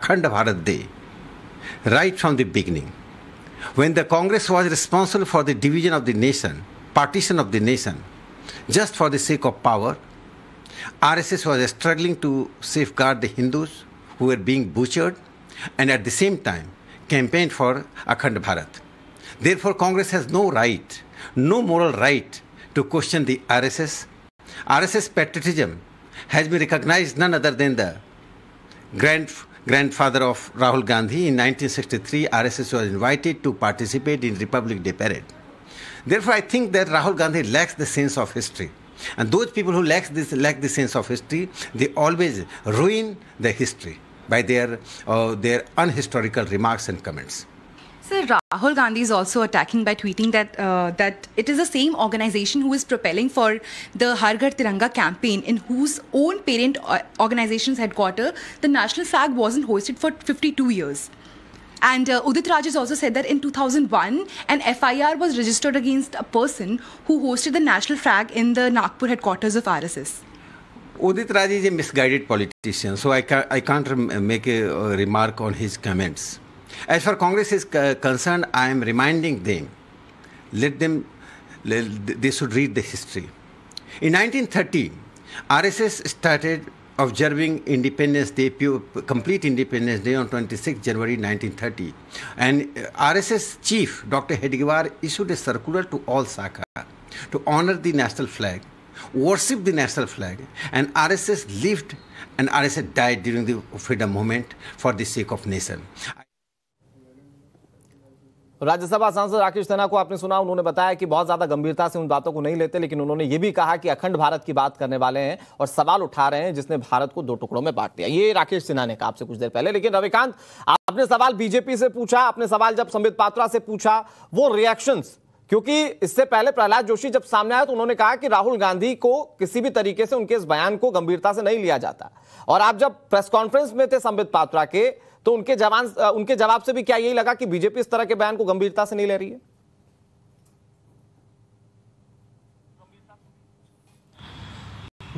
Akhand Bharat Day, right from the beginning, when the Congress was responsible for the division of the nation, partition of the nation, just for the sake of power, RSS was struggling to safeguard the Hindus who were being butchered and at the same time campaigned for Akhand Bharat. Therefore, Congress has no right, no moral right to question the RSS. RSS patriotism has been recognized none other than the grand grandfather of Rahul Gandhi, in 1963, RSS was invited to participate in Republic Day parade. Therefore, I think that Rahul Gandhi lacks the sense of history. And those people who lack this lack the sense of history, they always ruin the history by their uh, their unhistorical remarks and comments. Sir, Rahul Gandhi is also attacking by tweeting that uh, that it is the same organization who is propelling for the Har Ghar Tiranga campaign, in whose own parent uh, organization's headquarters the national flag wasn't hoisted for 52 years. And uh, Udit Raj has also said that in 2001, an FIR was registered against a person who hosted the national flag in the Nagpur headquarters of RSS. Udit Raj is a misguided politician, so I, ca- I can't rem- make a remark on his comments. As far Congress is concerned, I am reminding them, let them, they should read the history. In 1930, RSS started observing Independence Day, complete Independence Day on 26 January 1930. And uh, RSS chief, Dr. Hedgewar, issued a circular to all Saka to honor the national flag, worship the national flag, and RSS lived and RSS died during the freedom movement for the sake of nation. Rajya Sabha सांसद राकेश सिन्हा को आपने सुना उन्होंने बताया कि बहुत ज्यादा गंभीरता से उन बातों को नहीं लेते लेकिन उन्होंने ये भी कहा कि अखंड भारत की बात करने वाले हैं और सवाल उठा रहे हैं जिसने भारत को दो टुकड़ों में बांट दिया ये राकेश सिन्हा ने कहा आपसे कुछ देर पहले लेकिन रविकांत आपने सवाल बीजेपी से पूछा आपने सवाल जब संबित पात्रा से पूछा वो रिएक्शंस क्योंकि इससे पहले प्रहलाद जोशी जब सामने आया तो उन्होंने कहा कि राहुल गांधी को किसी भी तरीके से उनके इस बयान को गंभीरता से नहीं लिया जाता और आप जब प्रेस कॉन्फ्रेंस में थे संबित पात्रा के तो उनके जवान उनके जवाब से भी क्या यही लगा कि बीजेपी इस तरह के बयान को गंभीरता से नहीं ले रही है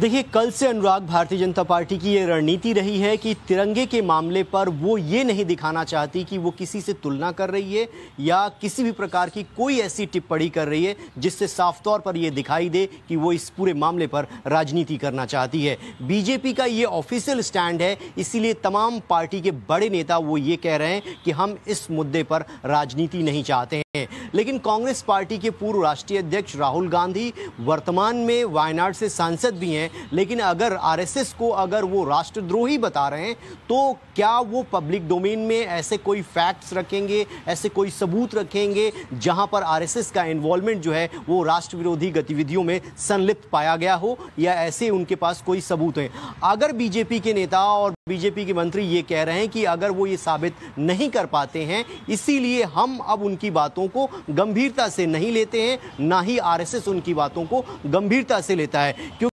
देखिए कल से अनुराग भारतीय जनता पार्टी की ये रणनीति रही है कि तिरंगे के मामले पर वो ये नहीं दिखाना चाहती कि वो किसी से तुलना कर रही है या किसी भी प्रकार की कोई ऐसी टिप्पणी कर रही है जिससे साफ तौर पर यह दिखाई दे कि वो इस पूरे मामले पर राजनीति करना चाहती है बीजेपी का ये ऑफिशियल स्टैंड है इसीलिए तमाम पार्टी के बड़े नेता वो ये कह रहे हैं कि हम इस मुद्दे पर राजनीति नहीं चाहते हैं हैं लेकिन कांग्रेस पार्टी के पूर्व राष्ट्रीय अध्यक्ष राहुल गांधी वर्तमान में वायनाड से सांसद भी हैं लेकिन अगर आरएसएस को अगर वो राष्ट्रद्रोही बता रहे हैं तो क्या वो पब्लिक डोमेन में ऐसे कोई फैक्ट्स रखेंगे ऐसे कोई सबूत रखेंगे जहां पर आरएसएस का इन्वॉल्वमेंट जो है वो राष्ट्र विरोधी गतिविधियों में संलिप्त पाया गया हो या ऐसे उनके पास कोई सबूत हैं अगर बीजेपी के नेता और बीजेपी के मंत्री ये कह रहे हैं कि अगर वो ये साबित नहीं कर पाते हैं इसीलिए हम अब उनकी बातों को गंभीरता से नहीं लेते हैं ना ही आरएसएस उनकी बातों को गंभीरता से लेता है क्योंकि